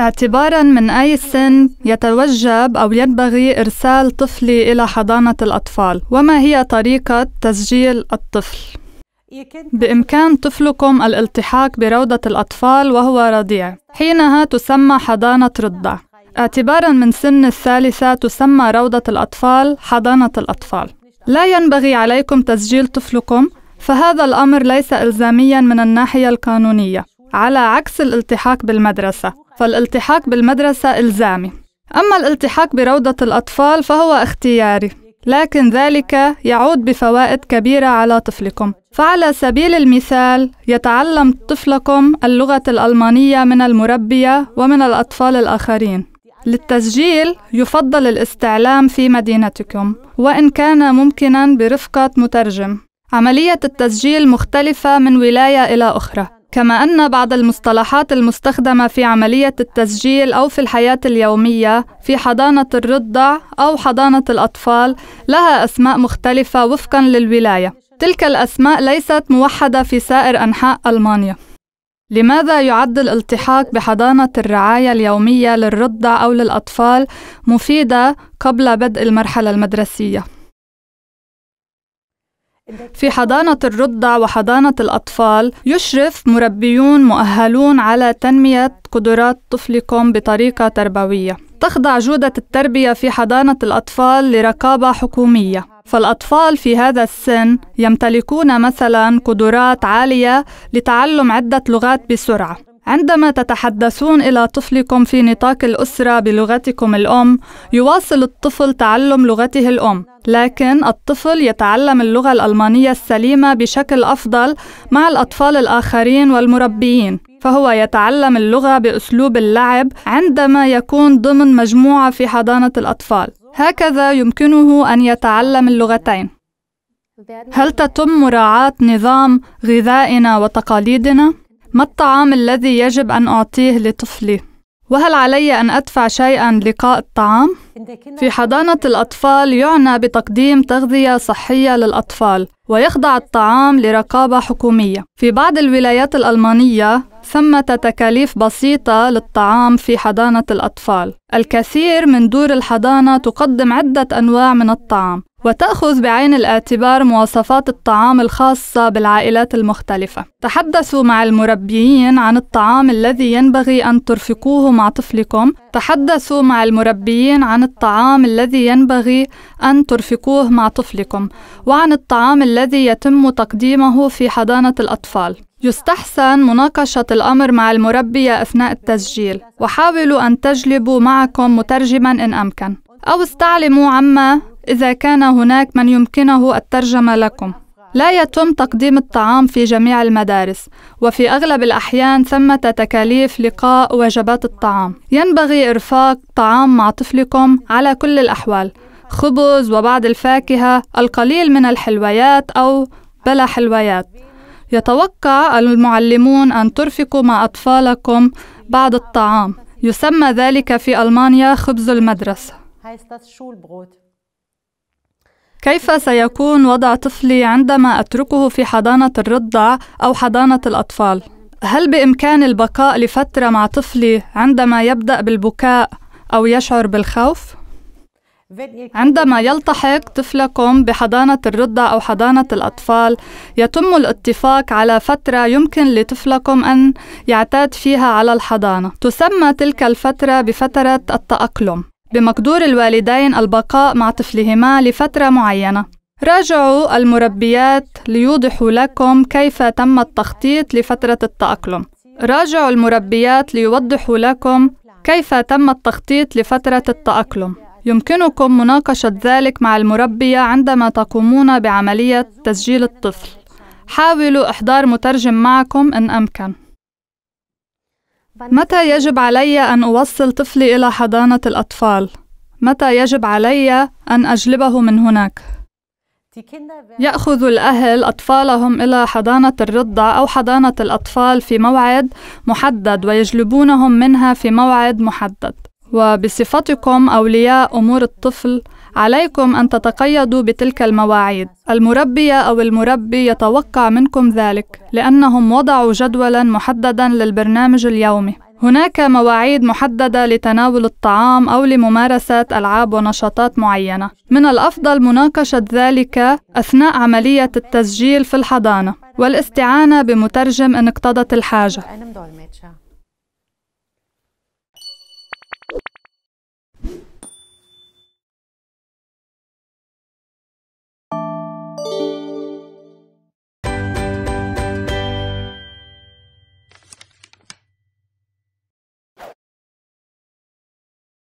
اعتبارا من أي سن يتوجب أو ينبغي إرسال طفلي إلى حضانة الأطفال وما هي طريقة تسجيل الطفل؟ بإمكان طفلكم الالتحاق بروضة الأطفال وهو رضيع حينها تسمى حضانة رضع اعتبارا من سن الثالثة تسمى روضة الأطفال حضانة الأطفال لا ينبغي عليكم تسجيل طفلكم فهذا الأمر ليس إلزاميا من الناحية القانونية على عكس الالتحاق بالمدرسة فالالتحاق بالمدرسة إلزامي أما الالتحاق بروضة الأطفال فهو اختياري لكن ذلك يعود بفوائد كبيرة على طفلكم فعلى سبيل المثال يتعلم طفلكم اللغة الألمانية من المربية ومن الأطفال الآخرين للتسجيل يفضل الاستعلام في مدينتكم وإن كان ممكنا برفقة مترجم عملية التسجيل مختلفة من ولاية إلى أخرى كما أن بعض المصطلحات المستخدمة في عملية التسجيل أو في الحياة اليومية في حضانة الرضع أو حضانة الأطفال لها أسماء مختلفة وفقًا للولاية. تلك الأسماء ليست موحدة في سائر أنحاء ألمانيا. لماذا يعد الالتحاق بحضانة الرعاية اليومية للرضع أو للأطفال مفيدة قبل بدء المرحلة المدرسية؟ في حضانة الرضع وحضانة الأطفال يشرف مربيون مؤهلون على تنمية قدرات طفلكم بطريقة تربوية تخضع جودة التربية في حضانة الأطفال لرقابة حكومية فالأطفال في هذا السن يمتلكون مثلا قدرات عالية لتعلم عدة لغات بسرعة عندما تتحدثون إلى طفلكم في نطاق الأسرة بلغتكم الأم، يواصل الطفل تعلم لغته الأم، لكن الطفل يتعلم اللغة الألمانية السليمة بشكل أفضل مع الأطفال الآخرين والمربيين، فهو يتعلم اللغة بأسلوب اللعب عندما يكون ضمن مجموعة في حضانة الأطفال، هكذا يمكنه أن يتعلم اللغتين. هل تتم مراعاة نظام غذائنا وتقاليدنا؟ ما الطعام الذي يجب أن أعطيه لطفلي؟ وهل علي أن أدفع شيئاً لقاء الطعام؟ في حضانة الأطفال يعنى بتقديم تغذية صحية للأطفال ويخضع الطعام لرقابة حكومية. في بعض الولايات الألمانية ثمة تكاليف بسيطة للطعام في حضانة الأطفال. الكثير من دور الحضانة تقدم عدة أنواع من الطعام وتأخذ بعين الاعتبار مواصفات الطعام الخاصة بالعائلات المختلفة. تحدثوا مع المربيين عن الطعام الذي ينبغي أن ترفقوه مع طفلكم. تحدثوا مع المربيين عن الطعام الذي ينبغي أن ترفقوه مع طفلكم، وعن الطعام الذي يتم تقديمه في حضانة الأطفال. يستحسن مناقشة الأمر مع المربية أثناء التسجيل، وحاولوا أن تجلبوا معكم مترجمًا إن أمكن. أو استعلموا عما إذا كان هناك من يمكنه الترجمة لكم لا يتم تقديم الطعام في جميع المدارس وفي أغلب الأحيان ثمة تكاليف لقاء وجبات الطعام ينبغي إرفاق طعام مع طفلكم على كل الأحوال خبز وبعض الفاكهة القليل من الحلويات أو بلا حلويات يتوقع المعلمون أن ترفقوا مع أطفالكم بعض الطعام يسمى ذلك في ألمانيا خبز المدرسة كيف سيكون وضع طفلي عندما أتركه في حضانة الرضع أو حضانة الأطفال؟ هل بإمكاني البقاء لفترة مع طفلي عندما يبدأ بالبكاء أو يشعر بالخوف؟ عندما يلتحق طفلكم بحضانة الرضع أو حضانة الأطفال، يتم الاتفاق على فترة يمكن لطفلكم أن يعتاد فيها على الحضانة. تسمى تلك الفترة بفترة التأقلم. بمقدور الوالدين البقاء مع طفلهما لفترة معينة. راجعوا المربيات ليوضحوا لكم كيف تم التخطيط لفترة التأقلم. راجعوا المربيات ليوضحوا لكم كيف تم التخطيط لفترة التأقلم. يمكنكم مناقشة ذلك مع المربية عندما تقومون بعملية تسجيل الطفل. حاولوا إحضار مترجم معكم إن أمكن. متى يجب علي أن أوصل طفلي إلى حضانة الأطفال؟ متى يجب علي أن أجلبه من هناك؟ يأخذ الأهل أطفالهم إلى حضانة الرضع أو حضانة الأطفال في موعد محدد ويجلبونهم منها في موعد محدد وبصفتكم أولياء أمور الطفل عليكم أن تتقيدوا بتلك المواعيد المربية أو المربي يتوقع منكم ذلك لأنهم وضعوا جدولا محددا للبرنامج اليومي هناك مواعيد محددة لتناول الطعام أو لممارسة ألعاب ونشاطات معينة. من الأفضل مناقشة ذلك أثناء عملية التسجيل في الحضانة والاستعانة بمترجم إن اقتضت الحاجة.